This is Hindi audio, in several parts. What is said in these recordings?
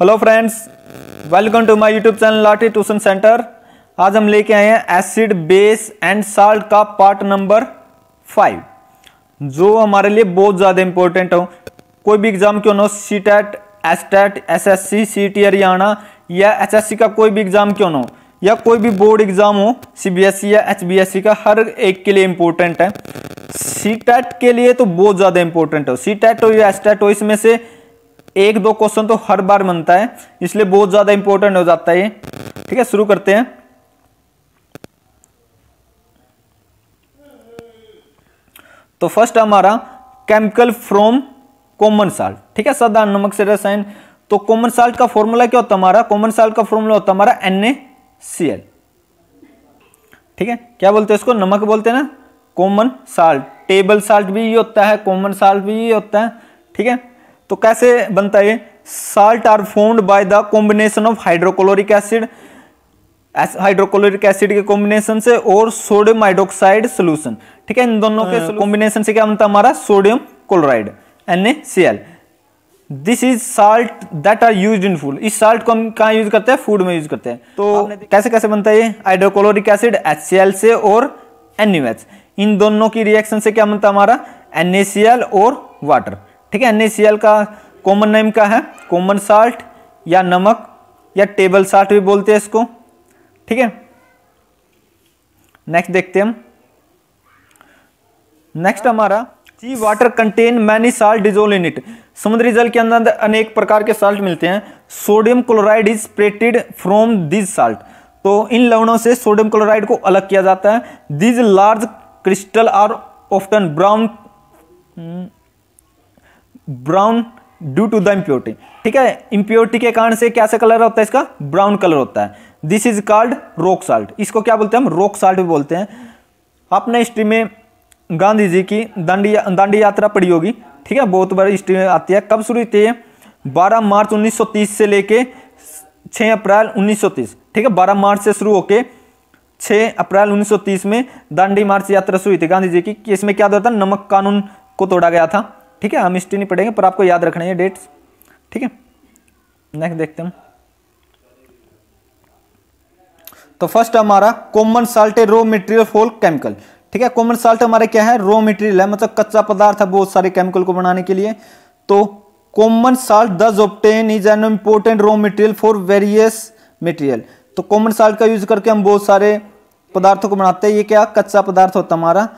hello friends welcome to my YouTube channel Lathi tuition centre आज हम लेके आए हैं एसिड बेस एंड साल्ट का पार्ट नंबर फाइव जो हमारे लिए बहुत ज़्यादा इंपॉर्टेंट हो कोई भी एग्जाम क्यों ना हो C TET S TET S S C C T Haryana या एच एस सी का कोई भी एग्जाम क्यों ना हो या कोई भी बोर्ड एग्जाम हो सी बी एस ई या एच बी एस सी का हर एक के लिए इंपॉर्टेंट है सी टेट के लिए तो बहुत ज़्यादा इंपॉर्टेंट हो सी टैट हो या एस टैट हो इसमें से एक दो क्वेश्चन तो हर बार बनता है इसलिए बहुत ज़्यादा इंपॉर्टेंट हो जाता है ये ठीक है शुरू करते हैं तो फर्स्ट हमारा केमिकल फ्रॉम कॉमन साल्ट ठीक है साधारण नमक से रसायन तो कॉमन साल्ट का फॉर्मूला क्या होता है हमारा कॉमन साल्ट का फॉर्मूला होता है हमारा एन ठीक है क्या बोलते हैं इसको नमक बोलते हैं ना कॉमन साल्ट टेबल साल्ट भी ये होता है कॉमन साल्ट भी ये होता है ठीक है तो कैसे बनता है salt are formed by the combination of hydrochloric acid hydrochloric acid के कॉम्बिनेशन से और सोडियम हाइड्रोक्साइड सोल्यूशन ठीक है इन दोनों के कॉम्बिनेशन हाँ, से क्या बनता है हमारा sodium chloride and this is salt that are use in food इस साल्ट को हम कहाँ यूज करते हैं फूड में यूज करते हैं तो कैसे कैसे बनता है ये हाइड्रोक्लोरिक एसिड एच से और एन इन दोनों की रिएक्शन से क्या बनता है हमारा एन और वाटर ठीक है एन का कॉमन नेम क्या है कॉमन साल्ट या नमक या टेबल साल्ट भी बोलते हैं इसको ठीक है नेक्स्ट देखते हैं हम नेक्स्ट हमारा sea water contain many salt dissolve in it समुद्री जल के अंदर अनेक प्रकार के साल्ट मिलते हैं sodium chloride is separated from this salt तो इन लवणों से सोडियम क्लोराइड को अलग किया जाता है these large crystal are often brown brown due to the impurity ठीक है इम्प्योरिटी के कारण से कैसा कलर होता है इसका ब्राउन कलर होता है this is called rock salt इसको क्या बोलते हैं हम रोक साल्ट भी बोलते हैं आपने हिस्ट्री में गांधी जी की दांडी या, दांडी यात्रा पड़ी होगी ठीक है बहुत बड़ी हिस्ट्री में आती है कब शुरू होती है 12 मार्च 1930 से लेके 6 अप्रैल 1930 ठीक है 12 मार्च से शुरू होके 6 अप्रैल 1930 में दांडी मार्च यात्रा शुरू हुई थी गांधी जी की इसमें क्या था नमक कानून को तोड़ा गया था ठीक है हम हिस्ट्री नहीं पढ़ेंगे पर आपको याद रखना है डेट्स ठीक है नेक्स्ट देखते हैं तो फर्स्ट हमारा common salt raw raw material for chemical ठीक है कॉमन साल्ट हमारे क्या है रो मटेरियल है मतलब कच्चा पदार्थ है बहुत सारे केमिकल को बनाने के लिए तो common salt this often is an important raw material for various material तो कॉमन साल्ट का यूज करके हम बहुत सारे पदार्थों को बनाते हैं ये क्या कच्चा पदार्थ होता हमारा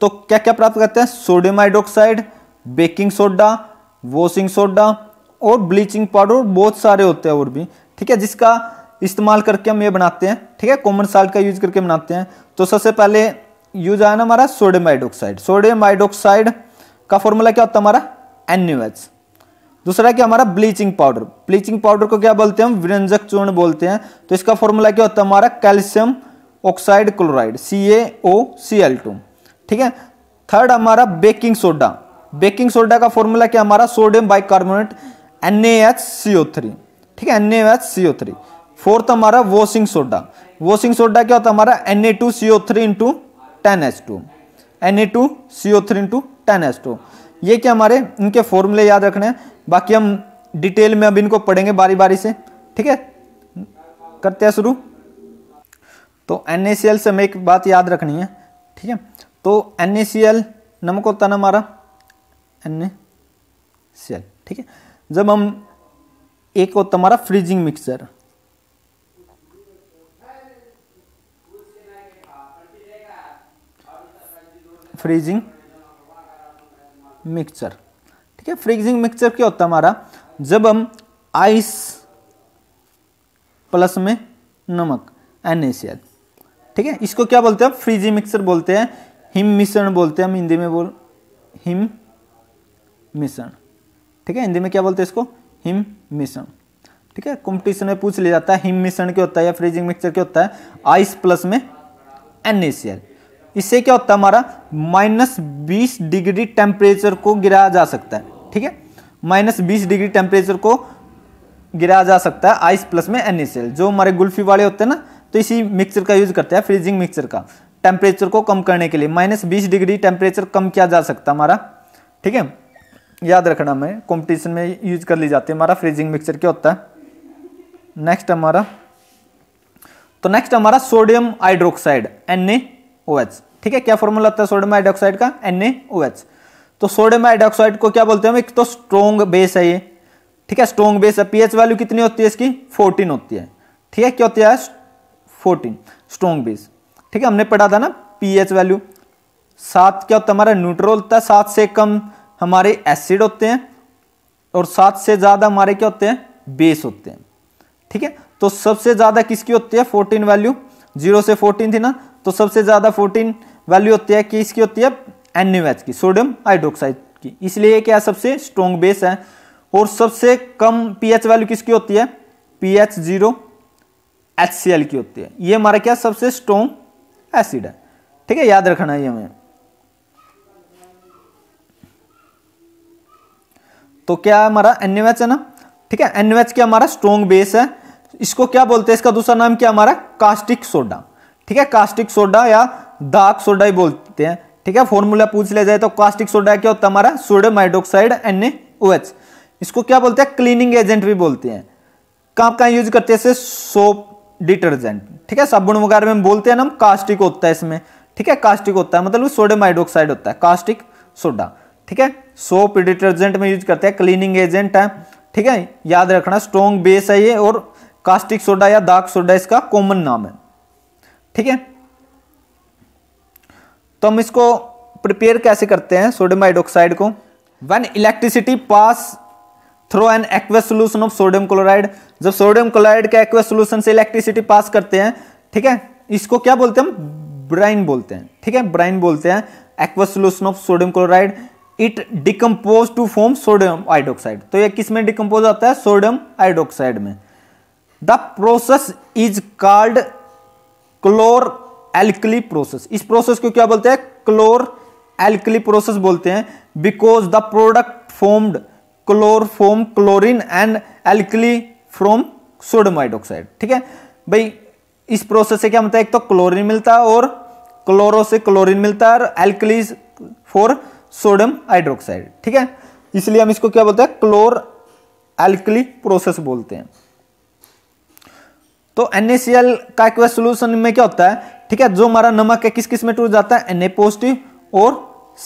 तो क्या क्या प्राप्त करते हैं sodium hydroxide baking soda washing soda और ब्लीचिंग पाउडर बहुत सारे होते हैं और भी ठीक है जिसका इस्तेमाल करके हम ये बनाते हैं ठीक है कॉमन साल्ट का यूज करके बनाते हैं तो सबसे पहले यूज आया ना हमारा सोडियम हाइड्रोक्साइड सोडियम हाइड्रोक्साइड का फॉर्मूला क्या होता है हमारा एनयूएच दूसरा क्या हमारा ब्लीचिंग पाउडर ब्लीचिंग पाउडर को क्या बोलते हैं हम विरंजक चूर्ण बोलते हैं तो इसका फॉर्मूला क्या होता है हमारा calcium oxide chloride C A O C L two ठीक है थर्ड हमारा बेकिंग सोडा बेकिंग सोडा का फॉर्मूला क्या हमारा sodium bicarbonate N H C O three ठीक है N H C O three fourth हमारा वॉशिंग सोडा वॉशिंग सोडा क्या होता है हमारा N A two C O three into ten H two N A two C O three into ten H two ये क्या हमारे इनके फॉर्मूले याद रखने हैं बाकी हम डिटेल में अब इनको पढ़ेंगे बारी बारी से ठीक है करते हैं शुरू तो एन से हमें एक बात याद रखनी है ठीक है तो एन नमक होता है ना हमारा एन सी एल ठीक है जब हम एक होता हमारा फ्रीजिंग मिक्सर फ्रीजिंग मिक्सर ठीक है फ्रीजिंग मिक्सर क्या होता हमारा जब हम आइस प्लस में नमक एन ठीक है इसको क्या बोलते हैं फ्रीजिंग मिक्सर बोलते हैं हिम मिश्रण बोलते हैं हम हिंदी में बोल हिम मिशन ठीक है हिंदी में क्या बोलते हैं इसको हिम मिशन ठीक है कंपटीशन में पूछ लिया जाता है हिम मिश्रण क्या होता है या फ्रीजिंग मिक्सचर क्या होता है आइस प्लस में एन इससे क्या होता है हमारा माइनस बीस डिग्री टेम्परेचर को गिराया जा सकता है ठीक है माइनस बीस डिग्री टेम्परेचर को गिराया जा सकता है आइस प्लस में एन जो हमारे गुल्फी वाले होते हैं ना तो इसी मिक्सचर का यूज करते हैं फ्रीजिंग मिक्सचर का टेम्परेचर को कम करने के लिए माइनस बीस डिग्री टेम्परेचर कम किया जा सकता है हमारा ठीक है याद रखना हमें कंपटीशन में यूज कर ली जाती है हमारा फ्रीजिंग मिक्सचर क्या होता है नेक्स्ट हमारा तो नेक्स्ट हमारा सोडियम हाइड्रोक्साइड एन ठीक है क्या फॉर्मूला होता है सोडियम हाइड्रोक्साइड का एन तो सोडियम हाइड्रोक्साइड को क्या बोलते हैं हम एक तो स्ट्रोंग बेस है ये ठीक है स्ट्रोंग बेस है पीएच वैल्यू कितनी होती है इसकी फोर्टीन होती है ठीक है क्या होती है फोर्टीन स्ट्रोंग बेस ठीक है हमने पढ़ा था ना पीएच वैल्यू सात क्या होता है हमारा न्यूट्रल होता है सात से कम हमारे एसिड होते हैं और सात से ज़्यादा हमारे क्या होते हैं बेस होते हैं ठीक है तो सबसे ज़्यादा किसकी होती है फोर्टीन वैल्यू जीरो से फोर्टीन थी ना तो सबसे ज़्यादा फोर्टीन वैल्यू होती है किसकी होती है एन की सोडियम हाइड्रोक्साइड की इसलिए क्या सबसे स्ट्रोंग बेस है और सबसे कम पीएच वैल्यू किसकी होती है पीएच जीरो एच की होती है ये हमारा क्या सबसे स्ट्रोंग एसिड है ठीक है याद रखना ये हमें तो क्या हमारा एन है ना ठीक है एन क्या हमारा स्ट्रोंग बेस है इसको क्या बोलते हैं इसका दूसरा नाम क्या हमारा कास्टिक सोडा ठीक है कास्टिक सोडा या डार्क सोडा ही बोलते हैं ठीक है फॉर्मूला पूछ लिया जाए तो कास्टिक सोडा क्या होता है हमारा सोडियम हाइड्रोक्साइड एच इसको क्या बोलते हैं क्लीनिंग एजेंट भी बोलते हैं कहाँ कहाँ यूज करते हैं सोप डिटर्जेंट ठीक है साबुन वगैरह में बोलते हैं ना कास्टिक होता है इसमें ठीक है कास्टिक होता है मतलब सोडियम हाइड्रोक्साइड होता है कास्टिक सोडा ठीक है सोप डिटर्जेंट में यूज करते हैं क्लीनिंग एजेंट है ठीक है याद रखना स्ट्रॉन्ग बेस है ये और कास्टिक सोडा या दाग सोडा इसका कॉमन नाम है ठीक है तो हम इसको प्रिपेयर कैसे करते हैं सोडियम हाइड्रोक्साइड को when electricity pass through an aqueous solution of sodium chloride जब सोडियम क्लोराइड के एक्वेस सोल्यूशन से इलेक्ट्रिसिटी पास करते हैं ठीक है इसको क्या बोलते हैं हम ब्राइन बोलते हैं ठीक है ब्राइन बोलते हैं aqueous solution of sodium chloride it decompose to form sodium hydroxide तो यह किस में डिकम्पोज होता है सोडियम हाइड्रोक्साइड में the process is called chlor alkali process इस प्रोसेस को क्या बोलते हैं क्लोर एल्कली प्रोसेस बोलते हैं because the product formed chlor form chlorine and alkali from sodium hydroxide ठीक है भाई इस प्रोसेस से क्या होता है एक तो क्लोरीन मिलता है और क्लोरो से क्लोरीन मिलता है और एल्कलीज फॉर सोडियम हाइड्रोक्साइड ठीक है इसलिए हम इसको क्या बोलते हैं क्लोर एल्कली प्रोसेस बोलते हैं तो NaCl का एक सोल्यूशन में क्या होता है ठीक है जो हमारा नमक है किस किस में टूट जाता है Na पॉजिटिव और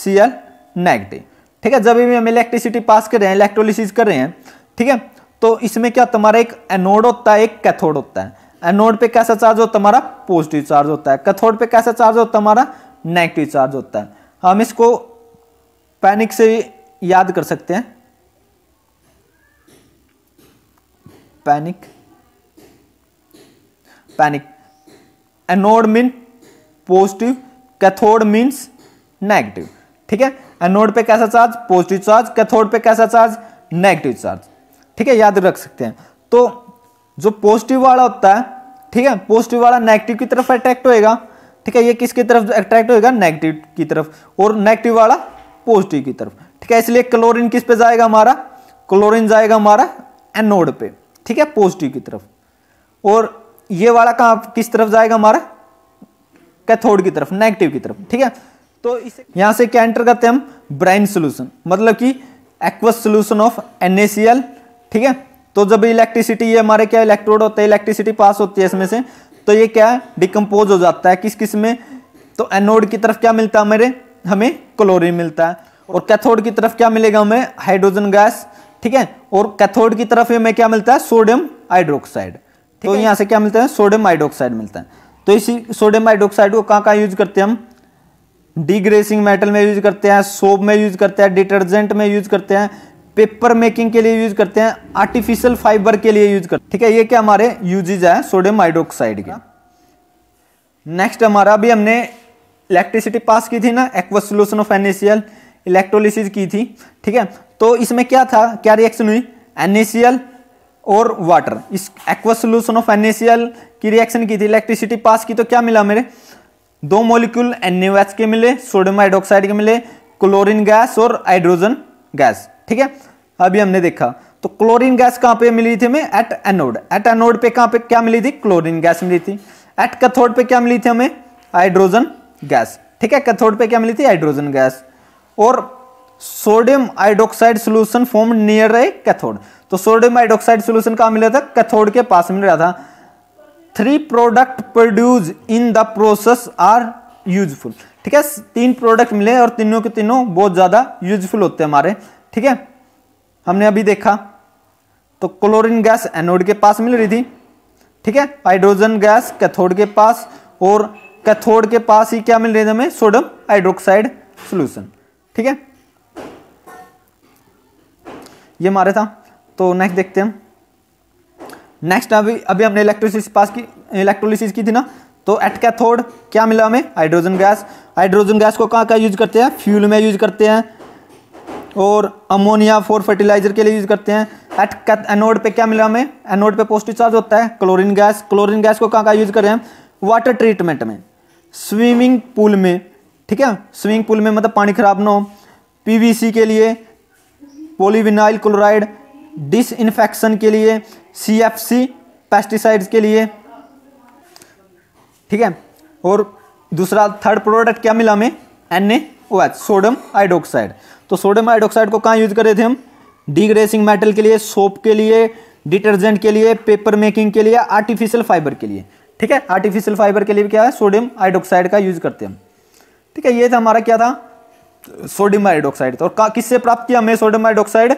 Cl नेगेटिव ठीक है जब भी हम इलेक्ट्रिसिटी पास कर रहे हैं इलेक्ट्रोलिसिस कर रहे हैं ठीक है तो इसमें क्या तुम्हारा एक एनोड होता है एक कैथोड होता है एनोड पे कैसा चार्ज होता है हमारा पॉजिटिव चार्ज होता है कैथोड पे कैसा चार्ज होता है हमारा नेगेटिव चार्ज होता है हम इसको पैनिक से याद कर सकते हैं panic panic anode mean positive cathode means negative ठीक है एनोड पे कैसा चार्ज पॉजिटिव चार्ज कैथोड पे कैसा चार्ज नेगेटिव चार्ज ठीक है याद रख सकते हैं तो जो पॉजिटिव वाला होता है ठीक है पॉजिटिव वाला नेगेटिव की तरफ अट्रैक्ट होएगा ठीक है ये किसकी तरफ अट्रैक्ट होएगा नेगेटिव की तरफ और नेगेटिव वाला पॉजिटिव की तरफ ठीक है इसलिए क्लोरीन किस पे जाएगा हमारा क्लोरीन जाएगा हमारा एनोड पे ठीक है पॉजिटिव की तरफ और ये वाला कहां किस तरफ जाएगा हमारा कैथोड की तरफ नेगेटिव की तरफ ठीक है तो इसे यहां से क्या एंटर करते हैं हम ब्राइन सोल्यूशन मतलब कि एक्वस सोल्यूशन ऑफ एन ठीक है तो जब इलेक्ट्रिसिटी ये हमारे क्या इलेक्ट्रोड होते हैं इलेक्ट्रिसिटी पास होती है इसमें से तो ये क्या डिकम्पोज हो जाता है किस किस में तो एनोड की तरफ क्या मिलता है मेरे हमें क्लोरीन मिलता है और कैथोड की तरफ क्या मिलेगा हमें हाइड्रोजन गैस ठीक है और कैथोड की तरफ हमें क्या मिलता है सोडियम हाइड्रोक्साइड तो यहां से क्या मिलता है सोडियम हाइड्रोक्साइड मिलता है तो इसी सोडियम हाइड्रोक्साइड को कहां कहां यूज करते हैं हम डिग्रेसिंग मेटल में यूज करते हैं सोप में यूज करते हैं डिटर्जेंट में यूज करते हैं पेपर मेकिंग के लिए यूज करते हैं आर्टिफिशियल फाइबर के लिए यूज करते हैं ठीक है ये क्या हमारे यूजेज है सोडियम हाइड्रोक्साइड के नेक्स्ट हमारा अभी हमने इलेक्ट्रिसिटी पास की थी ना aqueous solution of N A C L electrolysis की थी ठीक है तो इसमें क्या था क्या रिएक्शन हुई एनएसीएल और वाटर इस एक्वस सोल्यूशन ऑफ एनएसीएल की रिएक्शन की थी इलेक्ट्रिसिटी पास की तो क्या मिला मेरे दो मोलिक्यूल एन के मिले सोडियम हाइड्रोक्साइड के मिले क्लोरीन गैस और हाइड्रोजन गैस ठीक है अभी हमने देखा तो क्लोरीन गैस कहाँ पे मिली थी हमें एट एनोड एट एनोड पे कहाँ पे क्या मिली थी क्लोरीन गैस मिली थी एट कैथोड पे क्या मिली थी हमें हाइड्रोजन गैस ठीक है कैथोड पे क्या मिली थी हाइड्रोजन गैस और sodium hydroxide solution form near रहे कैथोड तो सोडियम हाइड्रोक्साइड सोल्यूशन कहा मिला था कैथोड के पास मिल रहा था three product produce in the process are useful ठीक है तीन प्रोडक्ट मिले और तीनों के तीनों बहुत ज़्यादा यूजफुल होते हैं हमारे ठीक है हमने अभी देखा तो क्लोरीन गैस एनोड के पास मिल रही थी ठीक है हाइड्रोजन गैस कैथोड के पास और कैथोड के पास ही क्या मिल रही है हमें सोडम हाइड्रोक्साइड सोल्यूशन ठीक है ये मारे था तो नेक्स्ट देखते हैं नेक्स्ट अभी अभी हमने इलेक्ट्रोलिस पास की इलेक्ट्रोलिस की थी ना तो एट कैथोड क्या मिला हमें हाइड्रोजन गैस हाइड्रोजन गैस को कहाँ कहाँ यूज करते हैं फ्यूल में यूज करते हैं और अमोनिया फॉर फर्टिलाइजर के लिए यूज करते हैं एट एनोड पे क्या मिला हमें एनोड पे पॉजिटिव चार्ज होता है क्लोरीन गैस क्लोरीन गैस को कहाँ कहाँ यूज कर रहे हैं वाटर ट्रीटमेंट में स्विमिंग पूल में ठीक है स्विमिंग पूल में मतलब पानी खराब ना हो पीवीसी के लिए पोलीविनाइल क्लोराइड डिस इन्फेक्शन के लिए सीएफसी पेस्टिसाइड्स के लिए ठीक है और दूसरा थर्ड प्रोडक्ट क्या मिला हमें N A O H sodium hydroxide तो सोडियम हाइड्रोक्साइड को कहाँ यूज कर रहे थे हम डिग्रेसिंग मेटल के लिए सोप के लिए डिटर्जेंट के लिए पेपर मेकिंग के लिए आर्टिफिशियल फाइबर के लिए ठीक है आर्टिफिशियल फाइबर के लिए क्या है सोडियम हाइड्रोक्साइड का यूज करते हैं हम ठीक है ये था हमारा क्या था सोडियम हाइड्रोक्साइड और किससे प्राप्त किया हमें सोडियम हाइड्रोक्साइड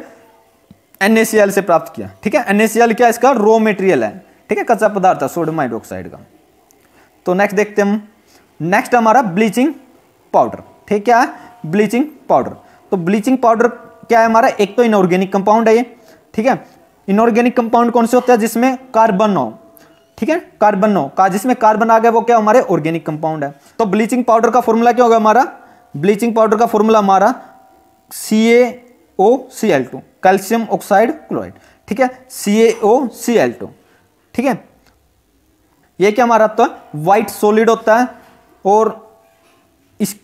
एन से प्राप्त किया ठीक है एन क्या इसका रॉ मेटेरियल है ठीक है कच्चा पदार्थ है सोडियम हाइड्रोक्साइड का तो नेक्स्ट देखते हम नेक्स्ट हमारा ब्लीचिंग पाउडर ठीक क्या है ब्लीचिंग पाउडर तो ब्लीचिंग पाउडर क्या है हमारा एक तो इनऑर्गेनिक कंपाउंड है ये ठीक है इनऑर्गेनिक कंपाउंड कौन से होते हैं जिसमें कार्बन हो ठीक है कार्बन नो का जिसमें कार्बन आ गया वो क्या हमारे ऑर्गेनिक कंपाउंड है तो ब्लीचिंग पाउडर का फॉर्मूला क्या होगा हमारा ब्लीचिंग पाउडर का फॉर्मूला हमारा C A O C L two calcium oxide chloride ठीक है सी A O C L two ठीक है ये क्या हमारा तो व्हाइट सॉलिड होता है और इस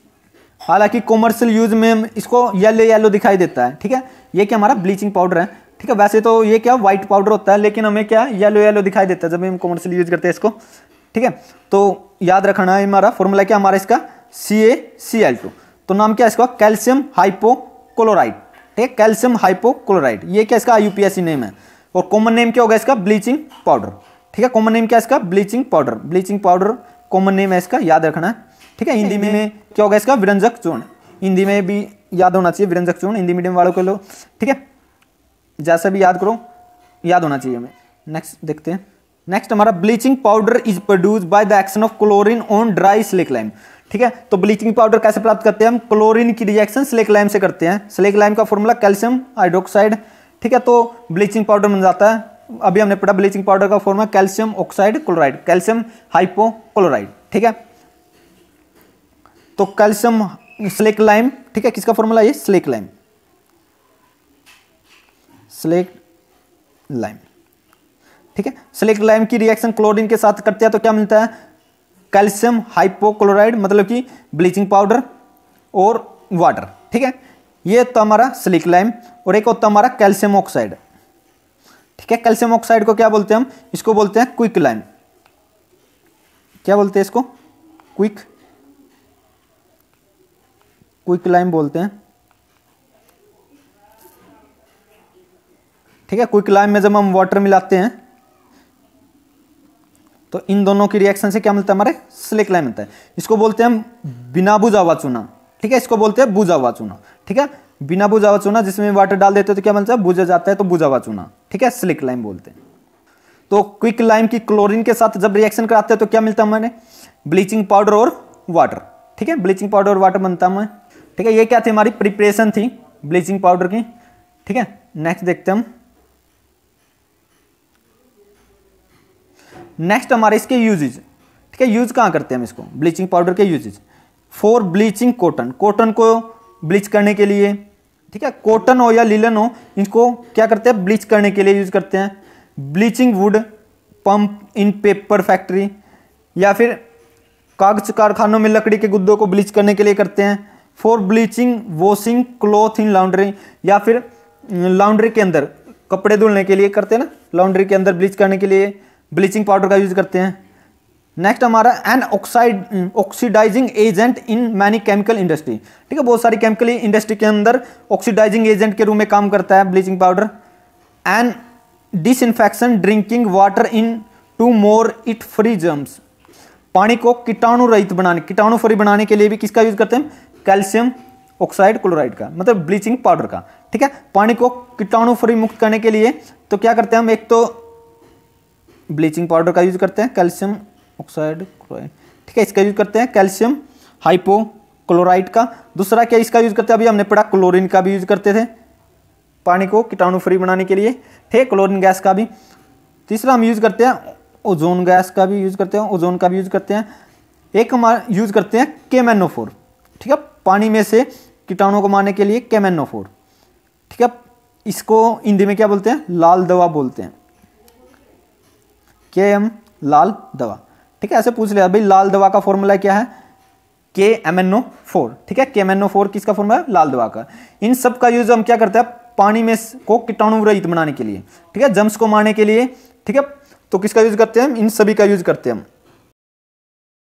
हालांकि कॉमर्शियल यूज में इसको येलो येलो दिखाई देता है ठीक है ये क्या हमारा ब्लीचिंग पाउडर है ठीक है वैसे तो ये क्या व्हाइट पाउडर होता है लेकिन हमें क्या येलो येलो दिखाई देता है जब हम कॉमर्शियल यूज करते हैं इसको ठीक है तो याद रखना है हमारा फॉर्मूला क्या हमारा इसका सी ए सी एल टू तो नाम क्या इसका कैल्शियम हाइपोक्लोराइड ठीक है कैल्शियम हाइपोक्लोराइड ये क्या इसका आई नेम है और कॉमन नेम क्या होगा इसका ब्लीचिंग पाउडर ठीक है कॉमन नेम क्या इसका bleaching powder bleaching powder common name है इसका याद रखना है ठीक है हिंदी में क्या होगा इसका विरंजक चूर्ण हिंदी में भी याद होना चाहिए विरंजक चूर्ण हिंदी मीडियम वालों के लोग ठीक है जैसे भी याद करो याद होना चाहिए हमें नेक्स्ट देखते हैं नेक्स्ट हमारा bleaching powder is produce by the action of chlorine on dry slake lime ठीक है तो ब्लीचिंग पाउडर कैसे प्राप्त करते हैं हम क्लोरीन की रिएक्शन स्लेक लाइम से करते हैं स्लेक लाइम का फॉर्मूला कैल्शियम हाइड्रोक्साइड ठीक है तो ब्लीचिंग पाउडर बन जाता है अभी हमने पढ़ा ब्लीचिंग पाउडर का formula calcium oxide chloride calcium hypochloride ठीक है तो कैल्शियम स्लेक लाइम ठीक है किसका फॉर्मूला ये स्लेक लाइम स्लेक्ट लाइम ठीक है स्लेक्ट लाइम की रिएक्शन क्लोरीन के साथ करते हैं तो क्या मिलता है कैल्शियम हाइपोक्लोराइड मतलब कि ब्लीचिंग पाउडर और वाटर ठीक है ये तो हमारा सिलिक लाइम और एक होता हमारा कैल्शियम ऑक्साइड ठीक है कैल्शियम ऑक्साइड को क्या बोलते हैं हम इसको बोलते हैं क्विक लाइम क्या बोलते हैं इसको क्विक क्विक लाइम बोलते हैं ठीक है क्विक लाइम में जब हम वाटर मिलाते हैं तो इन दोनों की रिएक्शन से क्या मिलता है हमारे स्लेक लाइम मिलता है इसको बोलते हैं हम बिना बुझावा चूना ठीक है इसको बोलते हैं बुझावा चूना ठीक है बिना बुझावा चूना जिसमें वाटर डाल देते हो तो क्या मिलता है बुझा जाता है तो बुझावा चूना ठीक है स्लिक लाइम बोलते हैं तो क्विक लाइम की क्लोरिन के साथ जब रिएक्शन कराते हैं तो क्या मिलता है हमारे ब्लीचिंग पाउडर और वाटर ठीक है ब्लीचिंग पाउडर और वाटर बनता है ठीक है ये क्या थी हमारी प्रिपरेशन थी ब्लीचिंग पाउडर की ठीक है नेक्स्ट देखते हैं हम नेक्स्ट हमारे इसके यूजेज ठीक है यूज कहाँ करते हैं हम इसको ब्लीचिंग पाउडर के uses for bleaching cotton cotton को ब्लीच करने के लिए ठीक है कॉटन हो या लीलन हो इनको क्या करते हैं ब्लीच करने के लिए यूज करते हैं bleaching wood pump in paper factory या फिर कागज कारखानों में लकड़ी के गुद्दों को ब्लीच करने के लिए करते हैं for bleaching washing cloth in laundry या फिर लाउंड्री के अंदर कपड़े धुलने के लिए करते हैं ना लॉन्ड्री के अंदर ब्लीच करने के लिए ब्लीचिंग पाउडर का यूज़ करते हैं नेक्स्ट हमारा an oxide oxidizing agent in many chemical industry ठीक है बहुत सारी केमिकल इंडस्ट्री के अंदर ऑक्सीडाइजिंग एजेंट के रूप में काम करता है bleaching powder an infection drinking water in to more it free germs पानी को कीटाणु रहित बनाने कीटाणु फ्री बनाने के लिए भी किसका यूज़ करते हैं कैल्शियम ऑक्साइड क्लोराइड का मतलब ब्लीचिंग पाउडर का ठीक है पानी को कीटाणु फ्री मुक्त करने के लिए तो क्या करते हैं हम एक तो ब्लीचिंग पाउडर का यूज़ करते हैं कैल्शियम ऑक्साइड क्लोराइड ठीक है इसका यूज़ करते हैं कैल्शियम हाइपो क्लोराइड का दूसरा क्या इसका यूज़ करते हैं अभी हमने पढ़ा क्लोरीन का भी यूज़ करते थे पानी को कीटाणु फ्री बनाने के लिए ठीक क्लोरीन गैस का भी तीसरा हम यूज़ करते हैं ओजोन गैस का भी यूज़ करते हैं ओजोन का भी यूज़ करते हैं एक हम यूज़ करते हैं केमेनोफोर ठीक है पानी में से कीटाणु को मारने के लिए केमेनोफोर ठीक है इसको हिंदी में क्या बोलते हैं लाल दवा बोलते हैं के एम लाल दवा ठीक है ऐसे पूछ लिया भाई लाल दवा का फॉर्मूला क्या है K M N O four ठीक है K M N O four किसका फॉर्मूला है लाल दवा का इन सब का यूज हम क्या करते हैं पानी में को कीटाणु रहित बनाने के लिए ठीक है जम्स को मारने के लिए ठीक है तो किसका यूज करते हैं हम इन सभी का यूज करते हैं हम